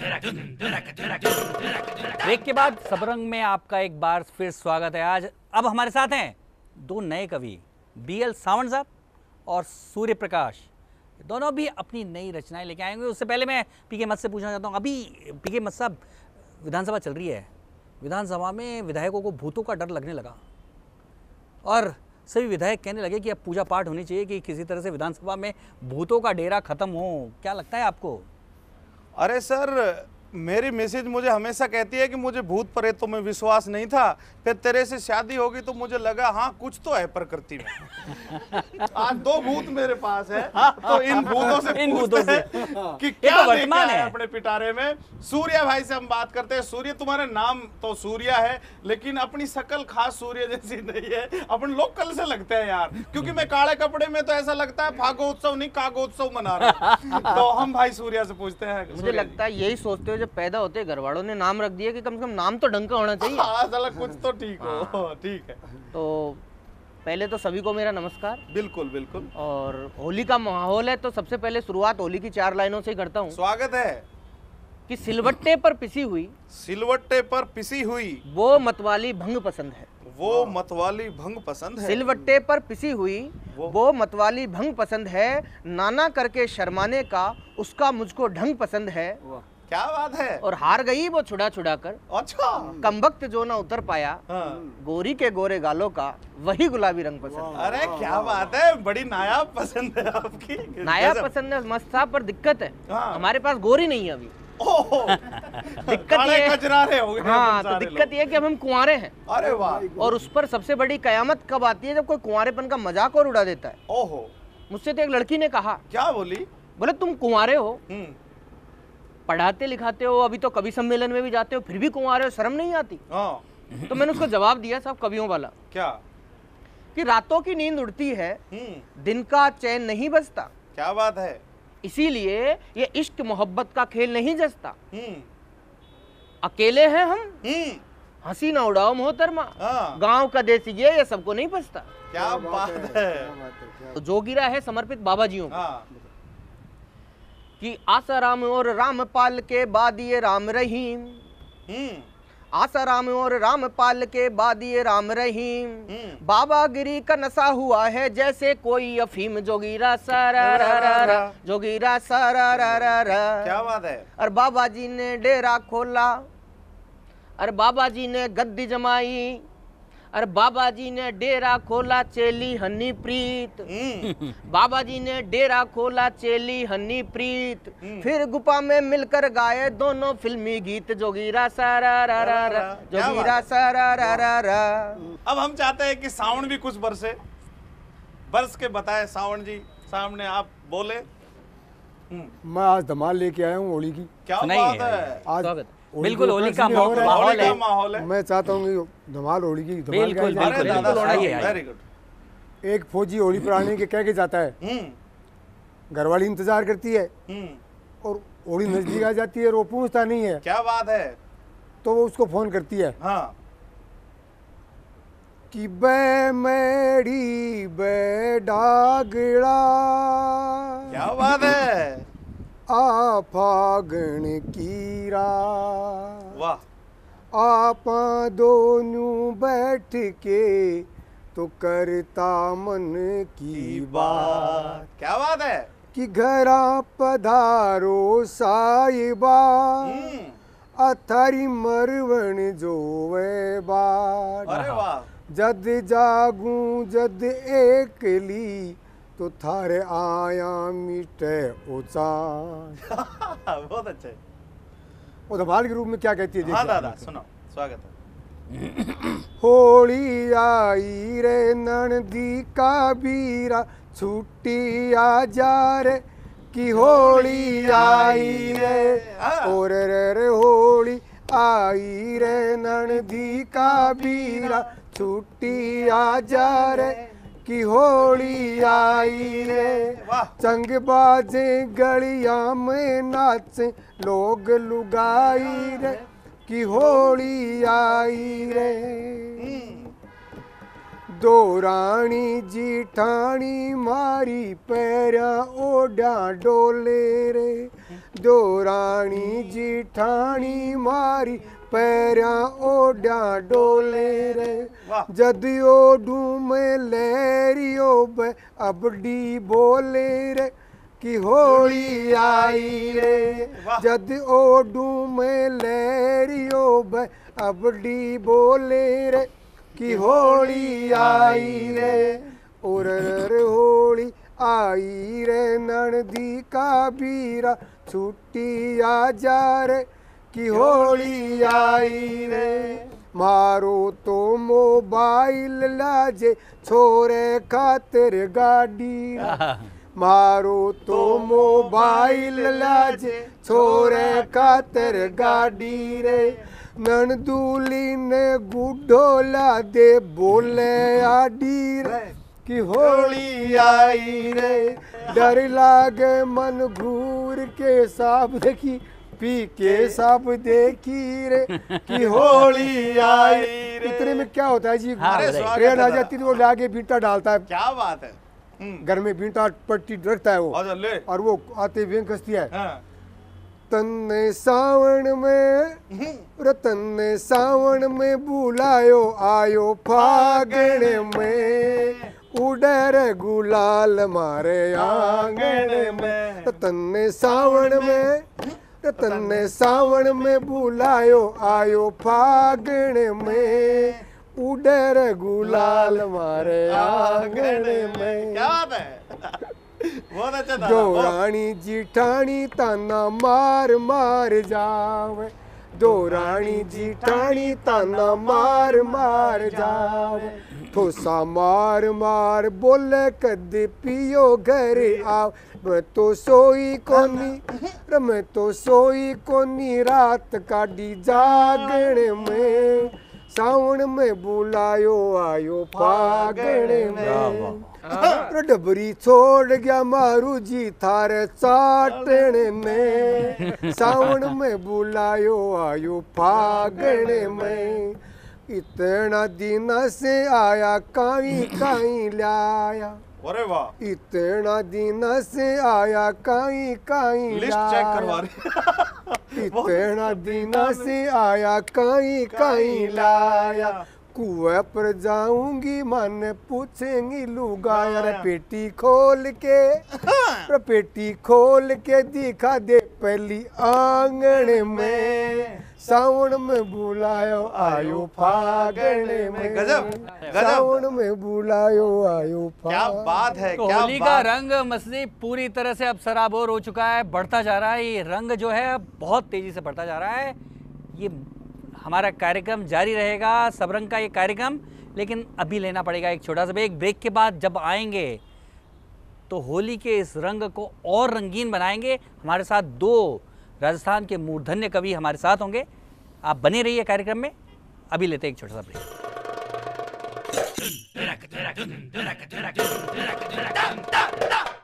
Break के बाद सबरंग में आपका एक बार फिर स्वागत है आज अब हमारे साथ हैं दो नए कवि बी एल सावंत साहब और सूर्य प्रकाश दोनों भी अपनी नई रचनाएं लेके आएंगे उससे पहले मैं पी के मत से पूछना चाहता हूँ अभी पी के मत साहब विधानसभा चल रही है विधानसभा में विधायकों को भूतों का डर लगने लगा और सभी विधायक कहने लगे कि अब पूजा पाठ होनी चाहिए कि किसी तरह से विधानसभा में भूतों का डेरा खत्म हो क्या लगता है आपको अरे सर मेरी मैसेज मुझे हमेशा कहती है कि मुझे भूत प्रेतों में विश्वास नहीं था फिर तेरे से शादी होगी तो मुझे लगा हाँ कुछ तो है प्रकृति में आज दो भूत मेरे पास है हाँ, हाँ, तो इन भूतों से इन भूतों से कि हाँ। क्या तो वर्तमान है अपने पिटारे में सूर्य भाई से हम बात करते हैं सूर्य तुम्हारे नाम तो सूर्य है लेकिन अपनी शकल खास सूर्य जैसी नहीं है अपन लोकल से लगते हैं यार क्योंकि मैं काले कपड़े में तो ऐसा लगता है फागोत्सव नहीं कागोत्सव मना रहा तो हम भाई सूर्य से पूछते हैं मुझे लगता है यही सोचते हो जब पैदा होते घर वालों ने नाम रख दिया कि कम से कम नाम तो ढंग का होना चाहिए हाँ साला कुछ तो ठीक हो हाँ। हाँ, ठीक है तो पहले तो सभी को मेरा नमस्कार बिल्कुल बिल्कुल और होली का माहौल है तो सबसे पहले शुरुआत होली की चार लाइनों से करता हूँ स्वागत है कि सिलवट्टे पर पिसी हुई सिलवट्टे पर पिसी हुई वो मतवाली भंग पसंद है वो मतवाली भंग पसंद है सिलवट्टे पर पिसी हुई वो, वो मतवाली भंग पसंद है नाना करके शर्माने का उसका मुझको ढंग पसंद है क्या बात है और हार गई वो छुड़ा छुड़ा कर अच्छा कम वक्त जो ना उतर पाया हाँ। गोरी के गोरे गालों का वही गुलाबी रंग पसंद अरे क्या बात है बड़ी नायाब पसंद है आपकी नायाब पसंद है मस्त था पर दिक्कत है हाँ। हमारे पास गोरी नहीं है अभी दिक्कत ये हाँ तो दिक्कत ये कि अब हम कुंवारे हैं अरे वाह और उस पर सबसे बड़ी कयामत कब आती है जब कोई कुंवारेपन का मजाक और उड़ा देता है ओहो मुझसे तो एक लड़की ने कहा क्या बोली बोले तुम कुंवारे हो हम्म। पढ़ाते लिखाते हो अभी तो कवि सम्मेलन में भी जाते हो फिर भी कुंवार हो शर्म नहीं आती हाँ। तो मैंने उसको जवाब दिया साहब कवियों वाला क्या कि रातों की नींद उड़ती है हम्म। दिन का चैन नहीं बजता क्या बात है इसीलिए ये इश्क मोहब्बत का खेल नहीं जसता हम्म। अकेले हैं हम हम्म। हंसी ना उड़ाओ मोहतरमा हाँ। गांव का देसी ये सबको नहीं बचता क्या, क्या बात है, है? क्या बात है? क्या तो जो गिरा है समर्पित बाबा जियों कि आसाराम और रामपाल के बाद ये राम रहीम हम्म। आसाराम और रामपाल के बाद ये राम रहीम हम्म। बाबा गिरी का नशा हुआ है जैसे कोई अफीम जोगीरा रा जोगीरा रा क्या बात है और बाबा जी ने डेरा खोला और बाबा जी ने गद्दी जमाई अरे बाबा जी ने डेरा खोला चेली हनी प्रीत हम्म। बाबा जी ने डेरा खोला चेली हनी प्रीत हम्म। फिर गुफा में मिलकर गाए दोनों फिल्मी गीत जोगीरा सारा रा रा रा जोगीरा सारा रा रा रा अब हम चाहते हैं कि सावण भी कुछ बरसे बरस के बताए सावण जी सामने आप बोले हम्म। मैं आज धमाल लेके आया हूँ होली की क्या बात है आज बिल्कुल होली का माहौल है मैं चाहता हूँ धमाल होली की बिल्कुल एक फौजी होली पर आने के कह के जाता है हम्म। घरवाली इंतजार करती है हम्म। और होली नजदीक आ जाती है और वो पूछता नहीं है क्या बात है तो वो उसको फोन करती है हाँ। कि बे मेरी बे डागड़ा क्या बात है आ फागण वाह आप दोनों बैठ के तो करता मन की बात क्या बात है कि घरा पधारो साईबा हम्म। अथारी मरवण वे बा जद जागू जद एकली तो थारे आया मिटे ऊंचा बहुत अच्छे है वो धमाल तो के रूप में क्या कहती है हाँ दादा सुनो स्वागत है होली आई रे ननदी का बीरा छुट्टी आ जा रे की होली आई रे हाँ। और रे रे होली आई रे ननदी का बीरा छुट्टी आ जा रे की होली आई रे चंग बाजे गलिया में नाचे लोग लुगाई रे की होली आई रे हम्म। दो रानी जी ठाणी मारी पैर ओडा डोले रे दो रानी जी ठाणी मारी पैर ओडा डोले रे जदियो डूम लहरियो अबडी बोले रे कि होली आई रे जद ओ डूम लहरियो अबडी बोले रे कि होली आई रे उर होली आई रे नण दी काबीरा छुट्टी आ जा रे की होली आई रे मारो तो मोबाइल लाजे छोरे खातिर गाड़ी मारो तो मोबाइल लाजे छोरे खातिर गाड़ी रे नंदूली ने गुड्डो ला दे बोले आडी रे कि होली आई रे डर लागे मन घूर के साफ देखी पी के साफ देखी रे की होली आई इतने में क्या होता है जी ट्रेन आ जाती है वो लागे बीटा डालता है क्या बात है हम्म। घर में बीटा पट्टी रखता है वो अच्छा, और वो आते भी कसती है हाँ। सावन सावण में हम्म। रतन सावण में बुलायो आयो फागण में उडर गुलाल मारे आंगण में रतन सावण में तन्ने सावण में भुलायो आयो फागण में उडर गुलाल हाँ। मारे आंगण में क्या है बहुत अच्छा जो रानी जीठानी ताना मार मार जावे दो रानी ठाणी ताना मार मार जावे ठोसा मार मार बोले कद पियो घर आओ तो सोई कोनी કોની हाँ, हाँ। तो सोई कोनी रात રાત કાઢી જાગણ મેં सावण में बुलायो आयो पागण में हाँ। डबरी छोड़ गया मारू जी थारे चाटण में सावण में बुलायो आयो पागण में इतना दिन से आया काई काई लाया अरे वाह इतना दिन से आया काई काई लिस्ट चेक करवा रही इतना दिन से आया काई काई लाया कुएं पर जाऊंगी मन पूछेंगी लुगाया हाँ, यार हाँ। पेटी खोल के पेटी खोल के दिखा दे पहली आंगन में सावण में बुलायो आयो फागण में गजब सावण में बुलायो आयो क्या बात है क्या होली का रंग मस्ती पूरी तरह से अब सराबोर हो चुका है बढ़ता जा रहा है ये रंग जो है बहुत तेजी से बढ़ता जा रहा है ये हमारा कार्यक्रम जारी रहेगा सब रंग का ये कार्यक्रम लेकिन अभी लेना पड़ेगा एक छोटा सा ब्रेक ब्रेक के बाद जब आएंगे तो होली के इस रंग को और रंगीन बनाएंगे हमारे साथ दो राजस्थान के मूर्धन्य कवि हमारे साथ होंगे आप बने रहिए कार्यक्रम में अभी लेते एक छोटा सा ब्रेक